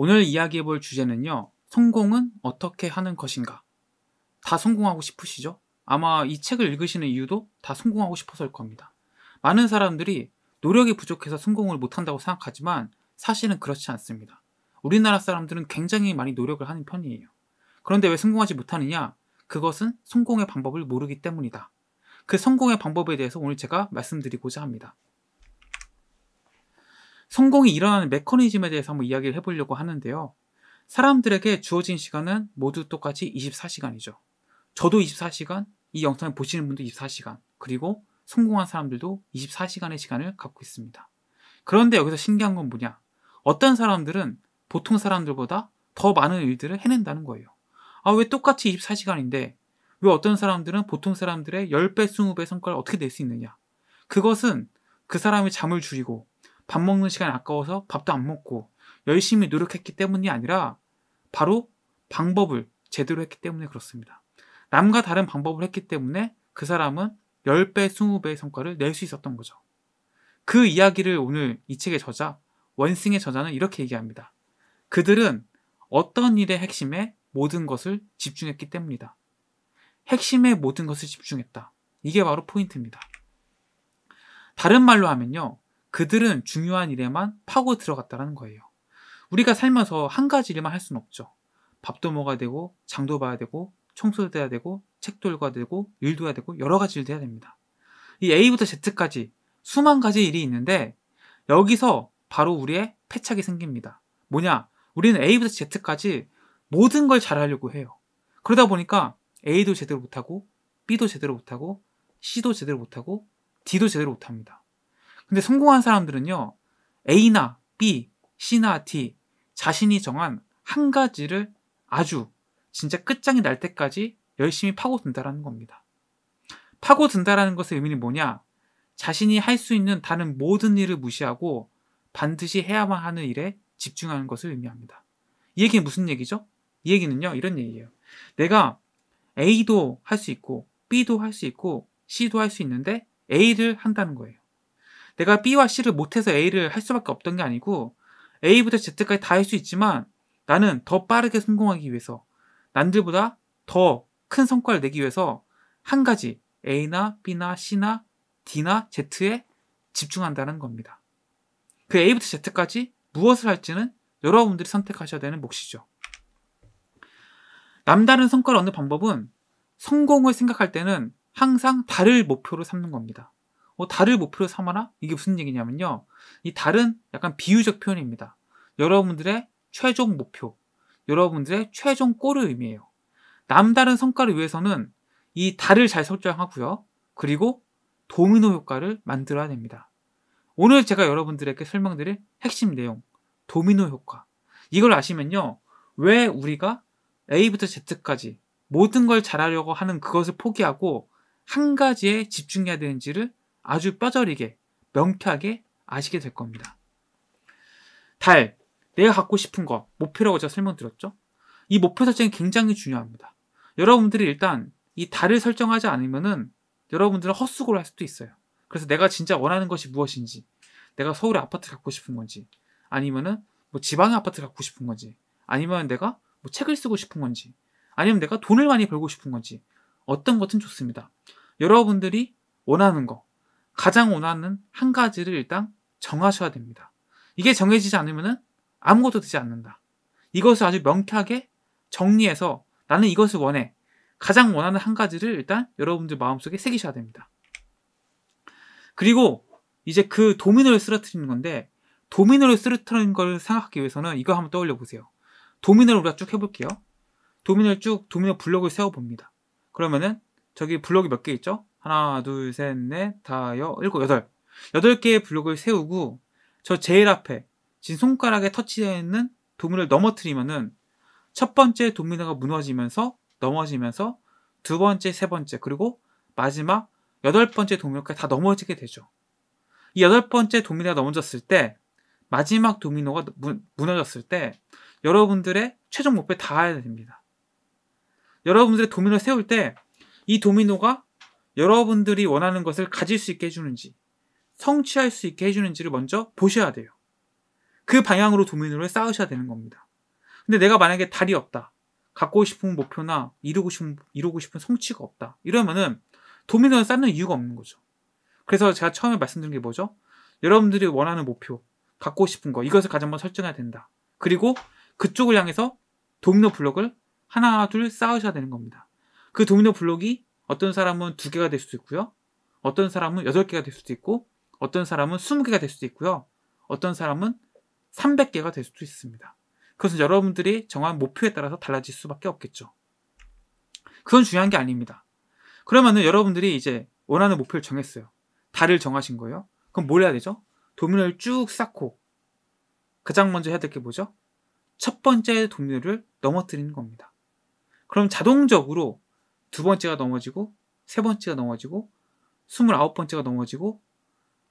오늘 이야기해 볼 주제는요. 성공은 어떻게 하는 것인가? 다 성공하고 싶으시죠? 아마 이 책을 읽으시는 이유도 다 성공하고 싶어서일 겁니다. 많은 사람들이 노력이 부족해서 성공을 못한다고 생각하지만 사실은 그렇지 않습니다. 우리나라 사람들은 굉장히 많이 노력을 하는 편이에요. 그런데 왜 성공하지 못하느냐? 그것은 성공의 방법을 모르기 때문이다. 그 성공의 방법에 대해서 오늘 제가 말씀드리고자 합니다. 성공이 일어나는 메커니즘에 대해서 한번 이야기를 해보려고 하는데요. 사람들에게 주어진 시간은 모두 똑같이 24시간이죠. 저도 24시간, 이 영상을 보시는 분도 24시간, 그리고 성공한 사람들도 24시간의 시간을 갖고 있습니다. 그런데 여기서 신기한 건 뭐냐? 어떤 사람들은 보통 사람들보다 더 많은 일들을 해낸다는 거예요. 아, 왜 똑같이 24시간인데, 왜 어떤 사람들은 보통 사람들의 10배, 20배 성과를 어떻게 낼 수 있느냐? 그것은 그 사람이 잠을 줄이고, 밥 먹는 시간 이 아까워서 밥도 안 먹고 열심히 노력했기 때문이 아니라 바로 방법을 제대로 했기 때문에 그렇습니다. 남과 다른 방법을 했기 때문에 그 사람은 10배, 20배의 성과를 낼 수 있었던 거죠. 그 이야기를 오늘 이 책의 저자, 원승의 저자는 이렇게 얘기합니다. 그들은 어떤 일의 핵심에 모든 것을 집중했기 때문이다. 핵심에 모든 것을 집중했다. 이게 바로 포인트입니다. 다른 말로 하면요. 그들은 중요한 일에만 파고 들어갔다는 거예요. 우리가 살면서 한 가지 일만 할 수는 없죠. 밥도 먹어야 되고, 장도 봐야 되고, 청소도 해야 되고, 책도 읽어야 되고, 일도 해야 되고, 여러 가지 일도 해야 됩니다. 이 A부터 Z까지 수만 가지 일이 있는데, 여기서 바로 우리의 패착이 생깁니다. 뭐냐? 우리는 A부터 Z까지 모든 걸 잘하려고 해요. 그러다 보니까 A도 제대로 못하고, B도 제대로 못하고, C도 제대로 못하고, D도 제대로 못합니다. 근데 성공한 사람들은요, A나 B, C나 D, 자신이 정한 한 가지를 아주 진짜 끝장이 날 때까지 열심히 파고든다라는 겁니다. 파고든다라는 것의 의미는 뭐냐? 자신이 할 수 있는 다른 모든 일을 무시하고 반드시 해야만 하는 일에 집중하는 것을 의미합니다. 이 얘기는 무슨 얘기죠? 이 얘기는요, 이런 얘기예요. 내가 A도 할 수 있고, B도 할 수 있고, C도 할 수 있는데 A를 한다는 거예요. 내가 B와 C를 못해서 A를 할 수밖에 없던 게 아니고 A부터 Z까지 다 할 수 있지만 나는 더 빠르게 성공하기 위해서 남들보다 더 큰 성과를 내기 위해서 한 가지 A나 B나 C나 D나 Z에 집중한다는 겁니다. 그 A부터 Z까지 무엇을 할지는 여러분들이 선택하셔야 되는 몫이죠. 남다른 성과를 얻는 방법은 성공을 생각할 때는 항상 다를 목표로 삼는 겁니다. 뭐 달을 목표로 삼아라? 이게 무슨 얘기냐면요. 이 달은 약간 비유적 표현입니다. 여러분들의 최종 목표, 여러분들의 최종 골을 의미해요. 남다른 성과를 위해서는 이 달을 잘 설정하고요. 그리고 도미노 효과를 만들어야 됩니다. 오늘 제가 여러분들에게 설명드릴 핵심 내용, 도미노 효과. 이걸 아시면요. 왜 우리가 A부터 Z까지 모든 걸 잘하려고 하는 그것을 포기하고 한 가지에 집중해야 되는지를 아주 뼈저리게 명쾌하게 아시게 될 겁니다. 달, 내가 갖고 싶은 거, 목표라고 제가 설명드렸죠? 이 목표 설정이 굉장히 중요합니다. 여러분들이 일단 이 달을 설정하지 않으면은 여러분들은 헛수고를 할 수도 있어요. 그래서 내가 진짜 원하는 것이 무엇인지, 내가 서울에 아파트 갖고 싶은 건지, 아니면은 뭐 지방에 아파트 갖고 싶은 건지, 아니면 내가 뭐 책을 쓰고 싶은 건지, 아니면 내가 돈을 많이 벌고 싶은 건지, 어떤 것은 좋습니다. 여러분들이 원하는 것, 가장 원하는 한 가지를 일단 정하셔야 됩니다. 이게 정해지지 않으면 아무것도 되지 않는다. 이것을 아주 명쾌하게 정리해서 나는 이것을 원해. 가장 원하는 한 가지를 일단 여러분들 마음속에 새기셔야 됩니다. 그리고 이제 그 도미노를 쓰러뜨리는 건데 도미노를 쓰러뜨리는 걸 생각하기 위해서는 이거 한번 떠올려 보세요. 도미노를 우리가 쭉 해볼게요. 도미노를 쭉 도미노 블록을 세워봅니다. 그러면은 저기 블록이 몇 개 있죠? 하나, 둘, 셋, 넷, 다, 여, 일곱, 여덟. 여덟 개의 블록을 세우고 저 제일 앞에 진 손가락에 터치되어 있는 도미를 노 넘어뜨리면은 첫 번째 도미노가 무너지면서 넘어지면서 두 번째, 세 번째 그리고 마지막 여덟 번째 도미노까지 다 넘어지게 되죠. 이 여덟 번째 도미노가 넘어졌을 때 마지막 도미노가 무, 무너졌을 때 여러분들의 최종 목표에 닿아야 됩니다. 여러분들의 도미노를 세울 때 이 도미노가 여러분들이 원하는 것을 가질 수 있게 해주는지, 성취할 수 있게 해주는지를 먼저 보셔야 돼요. 그 방향으로 도민으로 쌓으셔야 되는 겁니다. 근데 내가 만약에 달이 없다. 갖고 싶은 목표나 이루고 싶은, 이루고 싶은 성취가 없다. 이러면은 도미노를 쌓는 이유가 없는 거죠. 그래서 제가 처음에 말씀드린 게 뭐죠? 여러분들이 원하는 목표, 갖고 싶은 거, 이것을 가장 먼저 설정해야 된다. 그리고 그쪽을 향해서 도미노 블록을 하나, 둘 쌓으셔야 되는 겁니다. 그 도미노 블록이 어떤 사람은 두 개가 될 수도 있고요. 어떤 사람은 여덟 개가 될 수도 있고, 어떤 사람은 스무 개가 될 수도 있고요. 어떤 사람은 삼백 개가될 수도 있습니다. 그것은 여러분들이 정한 목표에 따라서 달라질 수밖에 없겠죠. 그건 중요한 게 아닙니다. 그러면은 여러분들이 이제 원하는 목표를 정했어요. 달을 정하신 거예요. 그럼 뭘 해야 되죠? 도미노를 쭉 쌓고 가장 먼저 해야 될 게 뭐죠? 첫 번째 도미노를 넘어뜨리는 겁니다. 그럼 자동적으로 두 번째가 넘어지고 세 번째가 넘어지고 29번째가 넘어지고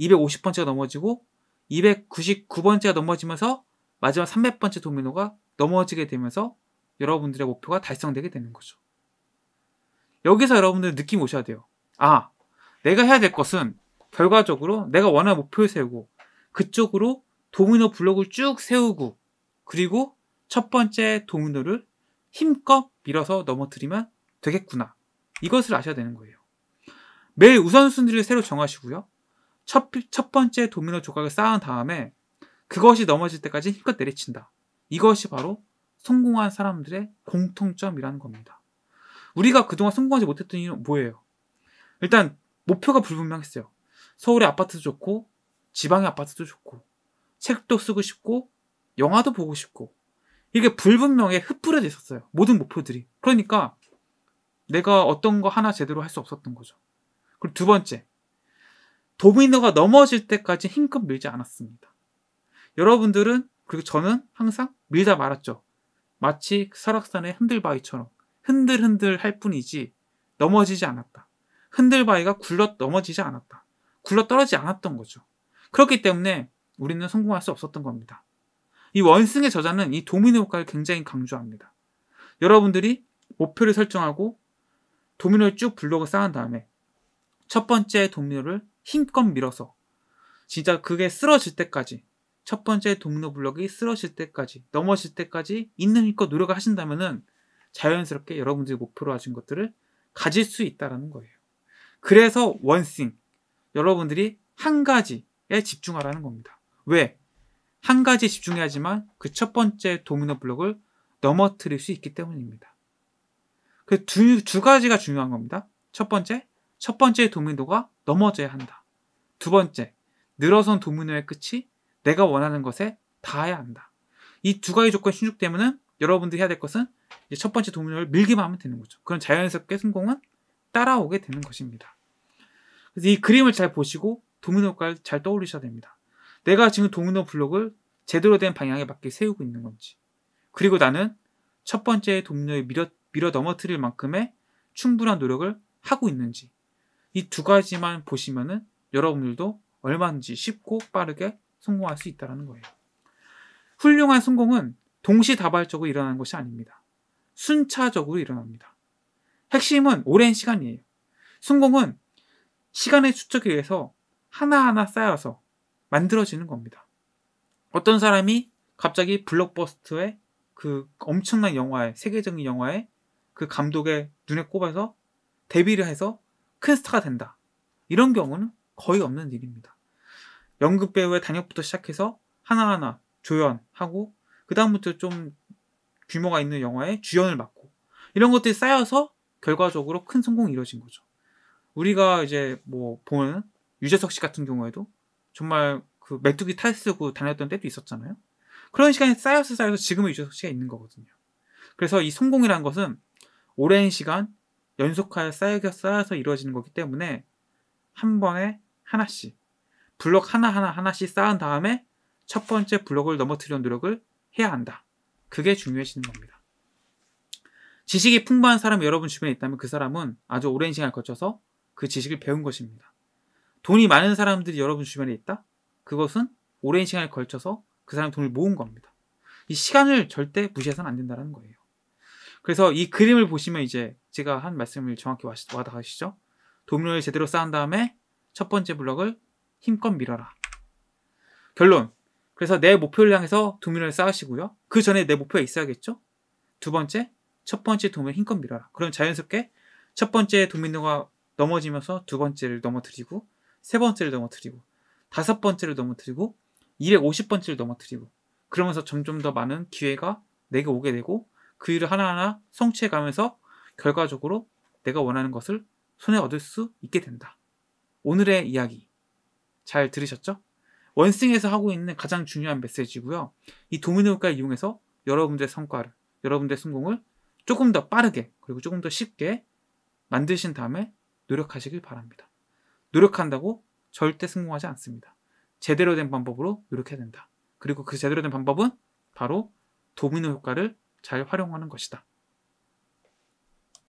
250번째가 넘어지고 299번째가 넘어지면서 마지막 300번째 도미노가 넘어지게 되면서 여러분들의 목표가 달성되게 되는 거죠. 여기서 여러분들 느낌 오셔야 돼요. 아, 내가 해야 될 것은 결과적으로 내가 원하는 목표를 세우고 그쪽으로 도미노 블록을 쭉 세우고 그리고 첫 번째 도미노를 힘껏 밀어서 넘어뜨리면 되겠구나. 이것을 아셔야 되는 거예요. 매일 우선순위를 새로 정하시고요. 첫, 첫 번째 도미노 조각을 쌓은 다음에 그것이 넘어질 때까지 힘껏 내리친다. 이것이 바로 성공한 사람들의 공통점이라는 겁니다. 우리가 그동안 성공하지 못했던 이유는 뭐예요? 일단 목표가 불분명했어요. 서울의 아파트도 좋고 지방의 아파트도 좋고 책도 쓰고 싶고 영화도 보고 싶고 이게 불분명에 흩뿌려져 있었어요. 모든 목표들이. 그러니까 내가 어떤 거 하나 제대로 할 수 없었던 거죠. 그리고 두 번째, 도미노가 넘어질 때까지 힘껏 밀지 않았습니다. 여러분들은 그리고 저는 항상 밀다 말았죠. 마치 그 설악산의 흔들바위처럼 흔들흔들 할 뿐이지 넘어지지 않았다. 흔들바위가 굴러 넘어지지 않았다. 굴러 떨어지지 않았던 거죠. 그렇기 때문에 우리는 성공할 수 없었던 겁니다. 이 원승의 저자는 이 도미노 효과를 굉장히 강조합니다. 여러분들이 목표를 설정하고 도미노에 쭉 블록을 쌓은 다음에 첫 번째 도미노를 힘껏 밀어서 진짜 그게 쓰러질 때까지 첫 번째 도미노 블록이 쓰러질 때까지 넘어질 때까지 있는 힘껏 노력을 하신다면은 자연스럽게 여러분들이 목표로 하신 것들을 가질 수 있다라는 거예요. 그래서 원싱 여러분들이 한 가지에 집중하라는 겁니다. 왜? 한 가지 에 집중해야지만 그 첫 번째 도미노 블록을 넘어뜨릴 수 있기 때문입니다. 그 두, 두 가지가 중요한 겁니다. 첫 번째, 첫 번째 도미노가 넘어져야 한다. 두 번째, 늘어선 도미노의 끝이 내가 원하는 것에 닿아야 한다. 이 두 가지 조건이 충족되면은 여러분들이 해야 될 것은 첫 번째 도미노를 밀기만 하면 되는 거죠. 그런 자연스럽게 성공은 따라오게 되는 것입니다. 그래서 이 그림을 잘 보시고 도미노 가잘 떠올리셔야 됩니다. 내가 지금 도미노 블록을 제대로 된 방향에 맞게 세우고 있는 건지 그리고 나는 첫 번째 도미노에 밀었 밀어 넘어뜨릴 만큼의 충분한 노력을 하고 있는지 이 두 가지만 보시면은 여러분들도 얼마든지 쉽고 빠르게 성공할 수 있다는 거예요. 훌륭한 성공은 동시다발적으로 일어나는 것이 아닙니다. 순차적으로 일어납니다. 핵심은 오랜 시간이에요. 성공은 시간의 추적에 의해서 하나하나 쌓여서 만들어지는 겁니다. 어떤 사람이 갑자기 블록버스터의 그 엄청난 영화에 세계적인 영화에 그 감독의 눈에 꼽아서 데뷔를 해서 큰 스타가 된다. 이런 경우는 거의 없는 일입니다. 연극 배우의 단역부터 시작해서 하나하나 조연하고 그다음부터 좀 규모가 있는 영화에 주연을 맡고 이런 것들이 쌓여서 결과적으로 큰 성공이 이루어진 거죠. 우리가 이제 뭐 보는 유재석 씨 같은 경우에도 정말 그 메뚜기 탈 쓰고 다녔던 때도 있었잖아요. 그런 시간이 쌓여서 쌓여서 지금의 유재석 씨가 있는 거거든요. 그래서 이 성공이라는 것은 오랜 시간 연속하여 쌓여 쌓여서 이루어지는 거기 때문에 한 번에 하나씩 블록 하나하나 하나씩 쌓은 다음에 첫 번째 블록을넘어뜨려 노력을 해야 한다. 그게 중요해지는 겁니다. 지식이 풍부한 사람이 여러분 주변에 있다면 그 사람은 아주 오랜 시간을 거쳐서 그 지식을 배운 것입니다. 돈이 많은 사람들이 여러분 주변에 있다? 그것은 오랜 시간을 걸쳐서 그 사람이 돈을 모은 겁니다. 이 시간을 절대 무시해서는 안 된다는 거예요. 그래서 이 그림을 보시면 이제 제가 한 말씀을 정확히 와닿으시죠? 도미노를 제대로 쌓은 다음에 첫 번째 블럭을 힘껏 밀어라. 결론. 그래서 내 목표를 향해서 도미노를 쌓으시고요. 그 전에 내 목표가 있어야겠죠? 두 번째, 첫 번째 도미노 힘껏 밀어라. 그럼 자연스럽게 첫 번째 도미노가 넘어지면서 두 번째를 넘어뜨리고 세 번째를 넘어뜨리고 다섯 번째를 넘어뜨리고 250번째를 넘어뜨리고 그러면서 점점 더 많은 기회가 내게 오게 되고 그 일을 하나하나 성취해 가면서 결과적으로 내가 원하는 것을 손에 얻을 수 있게 된다. 오늘의 이야기 잘 들으셨죠? 원싱에서 하고 있는 가장 중요한 메시지고요. 이 도미노 효과를 이용해서 여러분들의 성과를, 여러분들의 성공을 조금 더 빠르게 그리고 조금 더 쉽게 만드신 다음에 노력하시길 바랍니다. 노력한다고 절대 성공하지 않습니다. 제대로 된 방법으로 노력해야 된다. 그리고 그 제대로 된 방법은 바로 도미노 효과를 잘 활용하는 것이다.